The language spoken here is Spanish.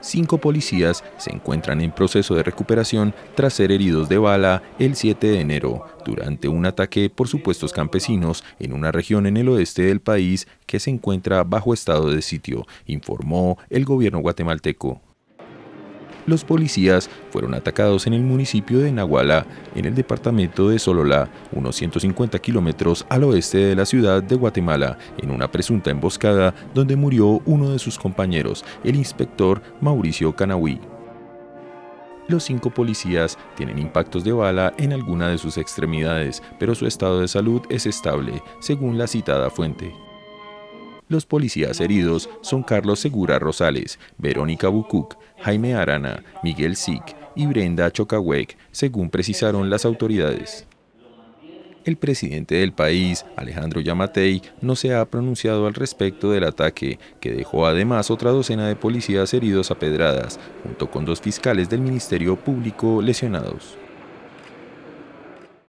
Cinco policías se encuentran en proceso de recuperación tras ser heridos de bala el 7 de enero durante un ataque por supuestos campesinos en una región en el oeste del país que se encuentra bajo estado de sitio, informó el gobierno guatemalteco. Los policías fueron atacados en el municipio de Nahuala, en el departamento de Sololá, unos 150 kilómetros al oeste de la ciudad de Guatemala, en una presunta emboscada donde murió uno de sus compañeros, el inspector Mauricio Canahuí los cinco policías tienen impactos de bala en alguna de sus extremidades, pero su estado de salud es estable, según la citada fuente. Los policías heridos son Carlos Segura Rosales, Verónica Bucuc, Jaime Arana, Miguel Sic y Brenda Chocahuec, según precisaron las autoridades. El presidente del país, Alejandro Yamatei, no se ha pronunciado al respecto del ataque, que dejó además otra docena de policías heridos a pedradas, junto con dos fiscales del Ministerio Público lesionados.